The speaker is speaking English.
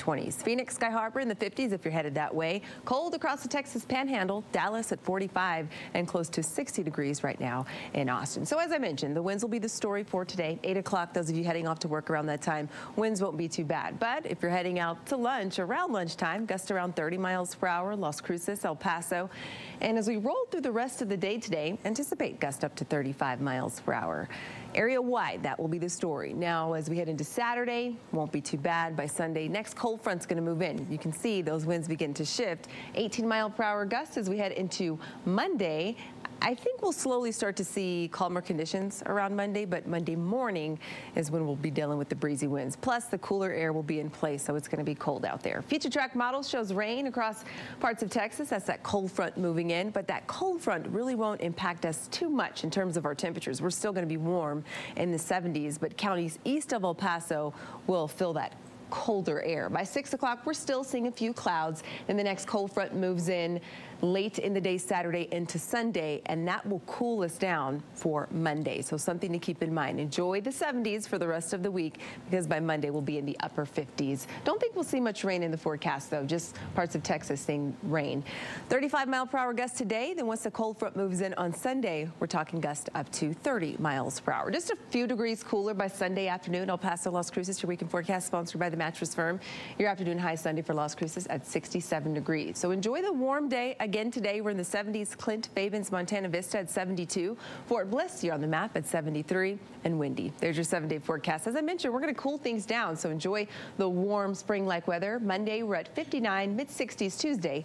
20s. Phoenix Sky Harbor in the 50s if you're headed that way. Cold across the Texas Panhandle, Dallas at 45 and close to 60 degrees right now in Austin. So as I mentioned, the winds will be the story for today. 8 o'clock, those of you heading off to work around that time, winds won't be too bad. But if you're heading out to lunch around lunchtime, gusts around 30 miles per hour, Las Cruces, El Paso. And as we roll through the rest of the day today, anticipate gusts up to 35 miles per hour. Area wide, that will be the story. Now, as we head into Saturday, won't be too bad. By Sunday, next cold front's going to move in. You can see those winds begin to shift. 18 mile per hour gusts as we head into Monday. I think we'll slowly start to see calmer conditions around Monday, but Monday morning is when we'll be dealing with the breezy winds. Plus, the cooler air will be in place, so it's going to be cold out there. Future track model shows rain across parts of Texas. That's that cold front moving in, but that cold front really won't impact us too much in terms of our temperatures. We're still going to be warm in the 70s, but counties east of El Paso will fill that colder air. By 6 o'clock, we're still seeing a few clouds. and the next cold front moves in late in the day Saturday into Sunday, and that will cool us down for Monday. So something to keep in mind. Enjoy the 70s for the rest of the week because by Monday we'll be in the upper 50s. Don't think we'll see much rain in the forecast though, just parts of Texas seeing rain. 35 mile per hour gust today, then once the cold front moves in on Sunday, we're talking gust up to 30 miles per hour. Just a few degrees cooler by Sunday afternoon. El Paso Las Cruces, your weekend forecast sponsored by the Mattress Firm. Your afternoon high Sunday for Las Cruces at 67 degrees. So enjoy the warm day again again today. We're in the 70s. Clint, Fabens, Montana Vista at 72. Fort Bliss, you're on the map at 73. And windy. There's your seven-day forecast. As I mentioned, we're going to cool things down, so enjoy the warm spring-like weather. Monday, we're at 59, mid-60s Tuesday.